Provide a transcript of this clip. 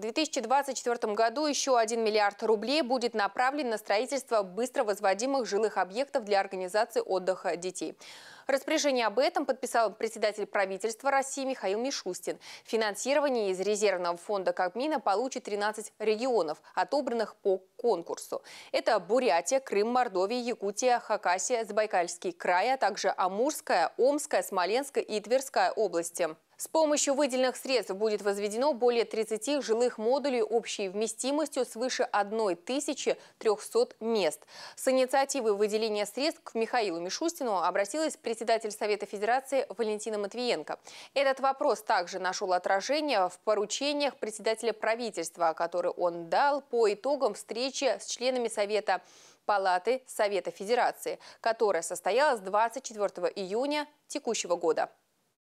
В 2024 году еще 1 миллиард рублей будет направлен на строительство быстро возводимых жилых объектов для организации отдыха детей. Распоряжение об этом подписал председатель правительства России Михаил Мишустин. Финансирование из резервного фонда Кабмина получит 13 регионов, отобранных по конкурсу. Это Бурятия, Крым, Мордовия, Якутия, Хакасия, Забайкальский край, а также Амурская, Омская, Смоленская и Тверская области. С помощью выделенных средств будет возведено более 30 жилых модулей общей вместимостью свыше 1300 мест. С инициативой выделения средств к Михаилу Мишустину обратилась председатель Совета Федерации Валентина Матвиенко. Этот вопрос также нашел отражение в поручениях председателя правительства, который он дал по итогам встречи с членами Совета Палаты Совета Федерации, которая состоялась 24 июня текущего года.